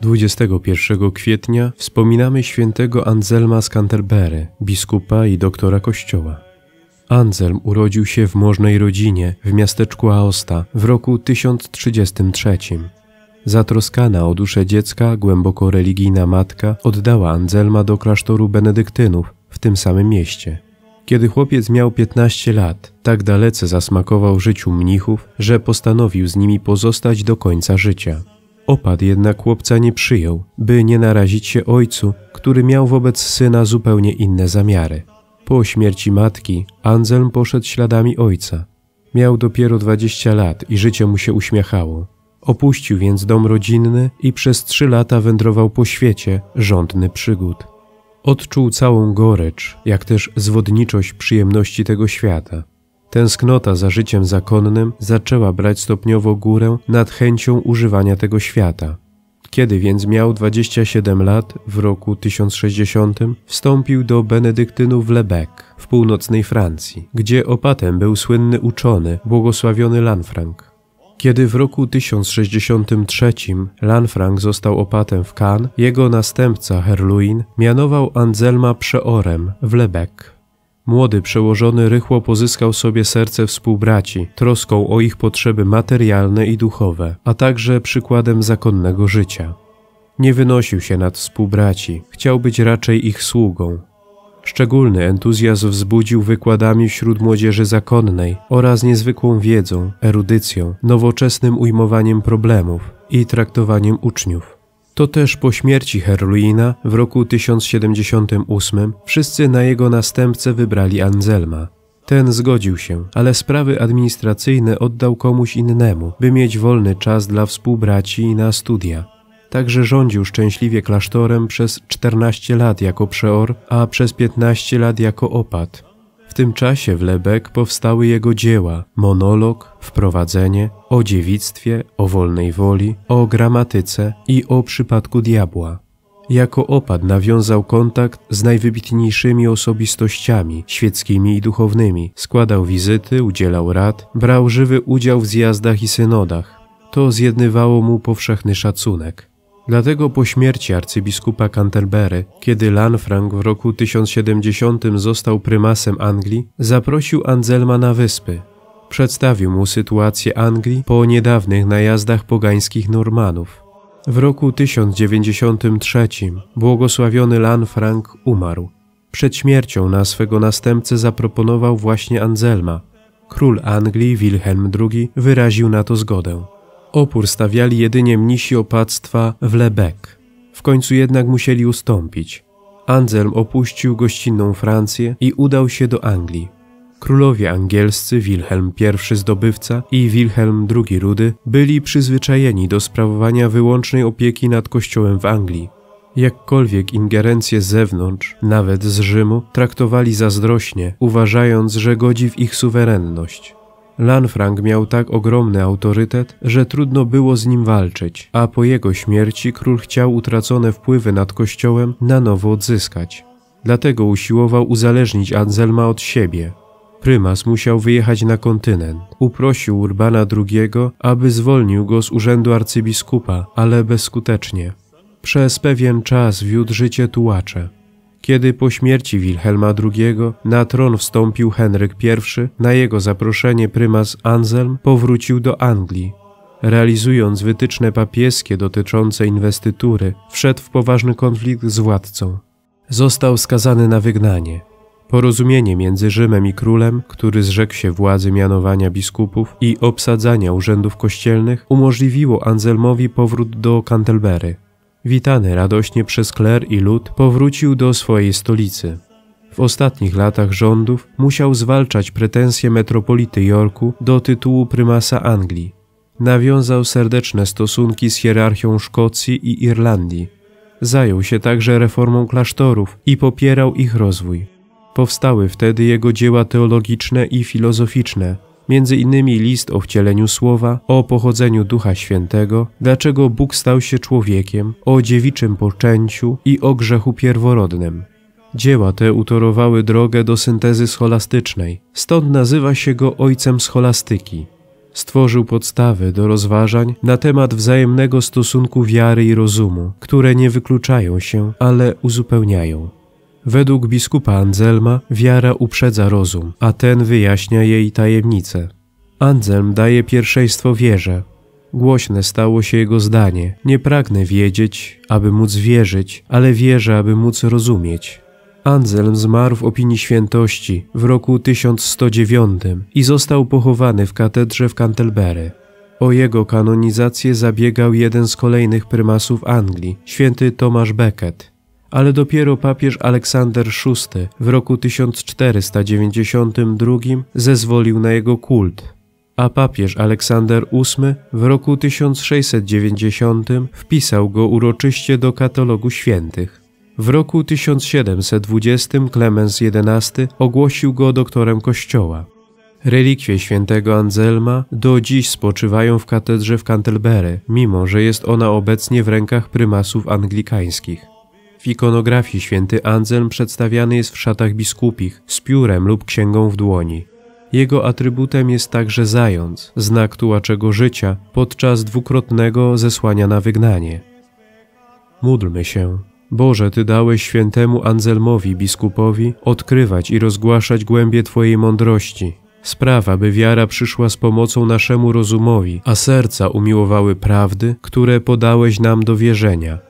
21 kwietnia wspominamy świętego Anzelma z Canterbury, biskupa i doktora kościoła. Anselm urodził się w możnej rodzinie w miasteczku Aosta w roku 1033. Zatroskana o duszę dziecka, głęboko religijna matka oddała Anselma do klasztoru benedyktynów, tym samym mieście. Kiedy chłopiec miał 15 lat, tak dalece zasmakował życiu mnichów, że postanowił z nimi pozostać do końca życia. Opad jednak chłopca nie przyjął, by nie narazić się ojcu, który miał wobec syna zupełnie inne zamiary. Po śmierci matki Anselm poszedł śladami ojca. Miał dopiero 20 lat i życie mu się uśmiechało. Opuścił więc dom rodzinny i przez trzy lata wędrował po świecie, rządny przygód. Odczuł całą gorycz, jak też zwodniczość przyjemności tego świata. Tęsknota za życiem zakonnym zaczęła brać stopniowo górę nad chęcią używania tego świata. Kiedy więc miał 27 lat, w roku 1060 wstąpił do benedyktynów w Lebec w północnej Francji, gdzie opatem był słynny uczony, błogosławiony Lanfranc. Kiedy w roku 1063 Lanfranc został opatem w Cannes, jego następca Herluin mianował Anselma przeorem w Lebec. Młody przełożony rychło pozyskał sobie serce współbraci, troską o ich potrzeby materialne i duchowe, a także przykładem zakonnego życia. Nie wynosił się nad współbraci, chciał być raczej ich sługą, Szczególny entuzjazm wzbudził wykładami wśród młodzieży zakonnej oraz niezwykłą wiedzą, erudycją, nowoczesnym ujmowaniem problemów i traktowaniem uczniów. To też po śmierci Herluina w roku 1078 wszyscy na jego następcę wybrali Anselma. Ten zgodził się, ale sprawy administracyjne oddał komuś innemu, by mieć wolny czas dla współbraci i na studia. Także rządził szczęśliwie klasztorem przez 14 lat jako przeor, a przez 15 lat jako opat. W tym czasie w Lebek powstały jego dzieła monolog, wprowadzenie, o dziewictwie, o wolnej woli, o gramatyce i o przypadku diabła. Jako opad nawiązał kontakt z najwybitniejszymi osobistościami świeckimi i duchownymi, składał wizyty, udzielał rad, brał żywy udział w zjazdach i synodach. To zjednywało mu powszechny szacunek. Dlatego po śmierci arcybiskupa Canterbury, kiedy Lanfranc w roku 1070 został prymasem Anglii, zaprosił Anselma na wyspy. Przedstawił mu sytuację Anglii po niedawnych najazdach pogańskich Normanów. W roku 1093 błogosławiony Lanfranc umarł. Przed śmiercią na swego następcę zaproponował właśnie Anselma. Król Anglii Wilhelm II wyraził na to zgodę. Opór stawiali jedynie mnisi opactwa w Lebec. W końcu jednak musieli ustąpić. Anselm opuścił gościnną Francję i udał się do Anglii. Królowie angielscy Wilhelm I zdobywca i Wilhelm II Rudy byli przyzwyczajeni do sprawowania wyłącznej opieki nad kościołem w Anglii. Jakkolwiek ingerencje z zewnątrz, nawet z Rzymu, traktowali zazdrośnie, uważając, że godzi w ich suwerenność. Lanfranc miał tak ogromny autorytet, że trudno było z nim walczyć, a po jego śmierci król chciał utracone wpływy nad kościołem na nowo odzyskać. Dlatego usiłował uzależnić Anselma od siebie. Prymas musiał wyjechać na kontynent. Uprosił Urbana II, aby zwolnił go z urzędu arcybiskupa, ale bezskutecznie. Przez pewien czas wiódł życie tułacze. Kiedy po śmierci Wilhelma II na tron wstąpił Henryk I, na jego zaproszenie prymas Anselm powrócił do Anglii. Realizując wytyczne papieskie dotyczące inwestytury, wszedł w poważny konflikt z władcą. Został skazany na wygnanie. Porozumienie między Rzymem i królem, który zrzekł się władzy mianowania biskupów i obsadzania urzędów kościelnych, umożliwiło Anselmowi powrót do Canterbury. Witany radośnie przez kler i lud, powrócił do swojej stolicy. W ostatnich latach rządów musiał zwalczać pretensje metropolity Jorku do tytułu prymasa Anglii. Nawiązał serdeczne stosunki z hierarchią Szkocji i Irlandii. Zajął się także reformą klasztorów i popierał ich rozwój. Powstały wtedy jego dzieła teologiczne i filozoficzne, między innymi list o wcieleniu słowa, o pochodzeniu Ducha Świętego, dlaczego Bóg stał się człowiekiem, o dziewiczym poczęciu i o grzechu pierworodnym. Dzieła te utorowały drogę do syntezy scholastycznej, stąd nazywa się go ojcem scholastyki. Stworzył podstawy do rozważań na temat wzajemnego stosunku wiary i rozumu, które nie wykluczają się, ale uzupełniają. Według biskupa Anzelma wiara uprzedza rozum, a ten wyjaśnia jej tajemnice. Anselm daje pierwszeństwo wierze. Głośne stało się jego zdanie: Nie pragnę wiedzieć, aby móc wierzyć, ale wierzę, aby móc rozumieć. Anselm zmarł w opinii świętości w roku 1109 i został pochowany w katedrze w Canterbury. O jego kanonizację zabiegał jeden z kolejnych prymasów Anglii, święty Tomasz Becket ale dopiero papież Aleksander VI w roku 1492 zezwolił na jego kult, a papież Aleksander VIII w roku 1690 wpisał go uroczyście do katalogu świętych. W roku 1720 Klemens XI ogłosił go doktorem kościoła. Relikwie świętego Anzelma do dziś spoczywają w katedrze w Canterbury, mimo że jest ona obecnie w rękach prymasów anglikańskich. W ikonografii święty Anzelm przedstawiany jest w szatach biskupich, z piórem lub księgą w dłoni. Jego atrybutem jest także zając, znak tułaczego życia, podczas dwukrotnego zesłania na wygnanie. Módlmy się. Boże, Ty dałeś świętemu Anzelmowi biskupowi, odkrywać i rozgłaszać głębie Twojej mądrości. Sprawa, by wiara przyszła z pomocą naszemu rozumowi, a serca umiłowały prawdy, które podałeś nam do wierzenia